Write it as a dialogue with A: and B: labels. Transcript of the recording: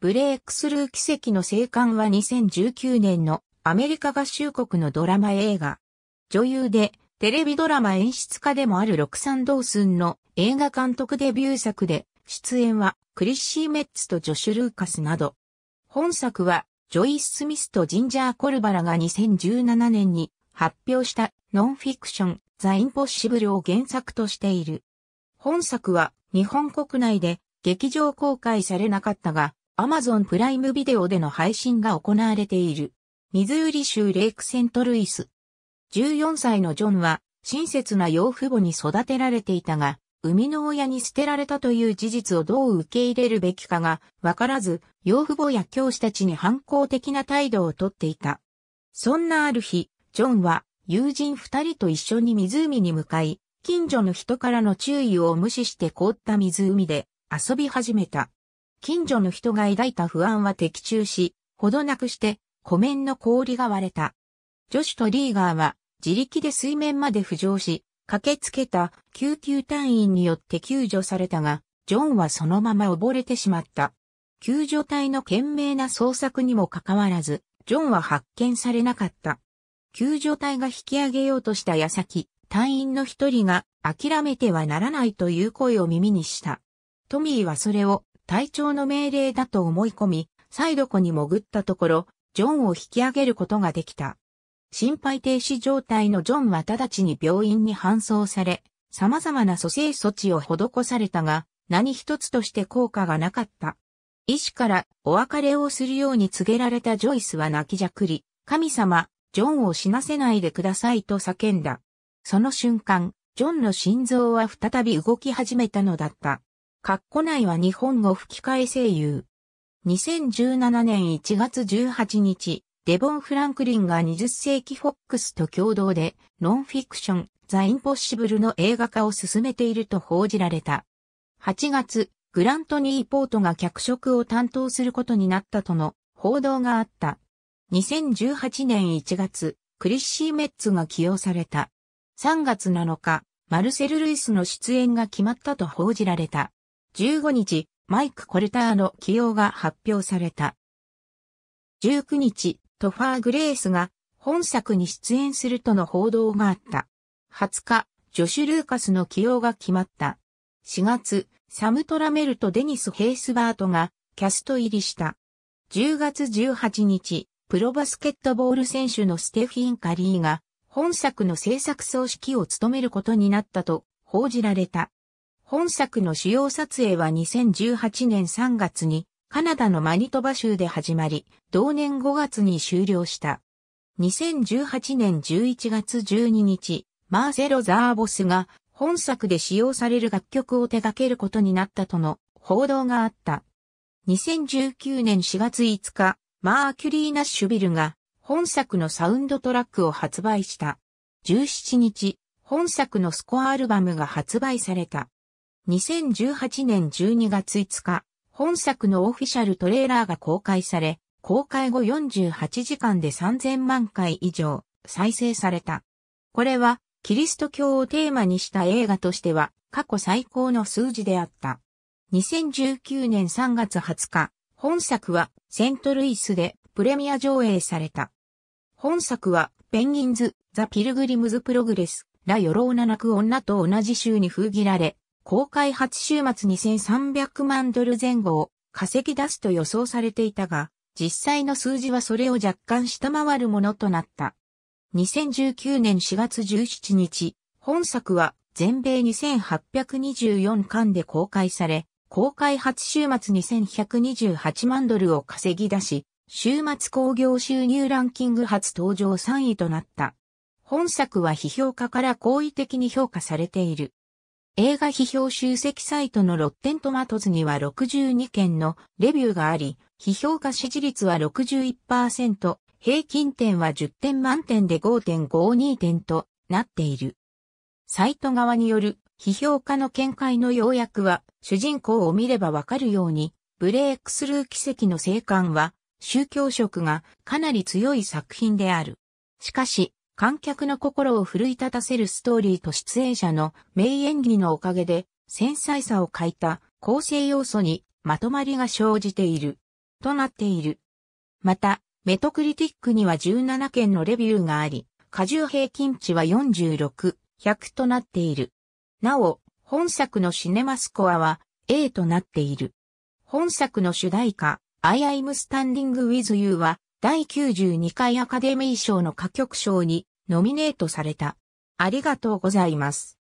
A: ブレイクスルー奇跡の生還は2019年のアメリカ合衆国のドラマ映画。女優でテレビドラマ演出家でもあるロクサン・ドースンの映画監督デビュー作で出演はクリッシー・メッツとジョシュ・ルーカスなど。本作はジョイス・スミスとジンジャー・コルバラが2017年に発表したノンフィクションザ・インポッシブルを原作としている。本作は日本国内で劇場公開されなかったが、Amazon プライムビデオでの配信が行われている。ミズーリ州レイクセントルイス。14歳のジョンは親切な養父母に育てられていたが、生みの親に捨てられたという事実をどう受け入れるべきかがわからず、養父母や教師たちに反抗的な態度をとっていた。そんなある日、ジョンは友人二人と一緒に湖に向かい、近所の人からの注意を無視して凍った湖で遊び始めた。近所の人が抱いた不安は的中し、ほどなくして湖面の氷が割れた。ジョシュとリーガーは自力で水面まで浮上し、駆けつけた救急隊員によって救助されたが、ジョンはそのまま溺れてしまった。救助隊の懸命な捜索にもかかわらず、ジョンは発見されなかった。救助隊が引き上げようとした矢先、隊員の一人が諦めてはならないという声を耳にした。トミーはそれを隊長の命令だと思い込み、再度湖に潜ったところ、ジョンを引き上げることができた。心肺停止状態のジョンは直ちに病院に搬送され、様々な蘇生措置を施されたが、何一つとして効果がなかった。医師からお別れをするように告げられたジョイスは泣きじゃくり、神様、ジョンを死なせないでくださいと叫んだ。その瞬間、ジョンの心臓は再び動き始めたのだった。括弧内は日本語吹き替え声優。2017年1月18日、デボン・フランクリンが20世紀フォックスと共同で、ノンフィクション、ザ・インポッシブルの映画化を進めていると報じられた。8月、グラントニー・ポートが脚色を担当することになったとの報道があった。2018年1月、クリッシー・メッツが起用された。3月7日、マルセル・ルイスの出演が決まったと報じられた。15日、マイク・コルターの起用が発表された。19日、トファー・グレースが本作に出演するとの報道があった。20日、ジョシュ・ルーカスの起用が決まった。4月、サム・トラメルとデニス・ヘイスバートがキャスト入りした。10月18日、プロバスケットボール選手のステフィン・カリーが本作の制作総指揮を務めることになったと報じられた。本作の主要撮影は2018年3月にカナダのマニトバ州で始まり、同年5月に終了した。2018年11月12日、マーセロ・ザーボスが本作で使用される楽曲を手掛けることになったとの報道があった。2019年4月5日、マーキュリー・ナッシュビルが本作のサウンドトラックを発売した。17日、本作のスコアアルバムが発売された。2018年12月5日、本作のオフィシャルトレーラーが公開され、公開後48時間で3000万回以上再生された。これは、キリスト教をテーマにした映画としては、過去最高の数字であった。2019年3月20日、本作はセントルイスでプレミア上映された。本作はペンギンズ、ザ・ピルグリムズ・プログレス、ラ・ヨローナ泣く女と同じ週に封切られ、公開初週末2300万ドル前後を稼ぎ出すと予想されていたが、実際の数字はそれを若干下回るものとなった。2019年4月17日、本作は全米2824巻で公開され、公開初週末2128万ドルを稼ぎ出し、週末興行収入ランキング初登場3位となった。本作は批評家から好意的に評価されている。映画批評集積サイトのロッテントマトズには62件のレビューがあり、批評家支持率は61%、平均点は10点満点で5.52点となっている。サイト側による批評家の見解の要約は、主人公を見ればわかるように、ブレイクスルー奇跡の生還は、宗教色がかなり強い作品である。しかし、観客の心を奮い立たせるストーリーと出演者の名演技のおかげで繊細さを欠いた構成要素にまとまりが生じている。となっている。また、メトクリティックには17件のレビューがあり、過重平均値は46、100となっている。なお、本作のシネマスコアは A となっている。本作の主題歌、I am standing with you は第92回アカデミー賞の歌曲賞にノミネートされた。ありがとうございます。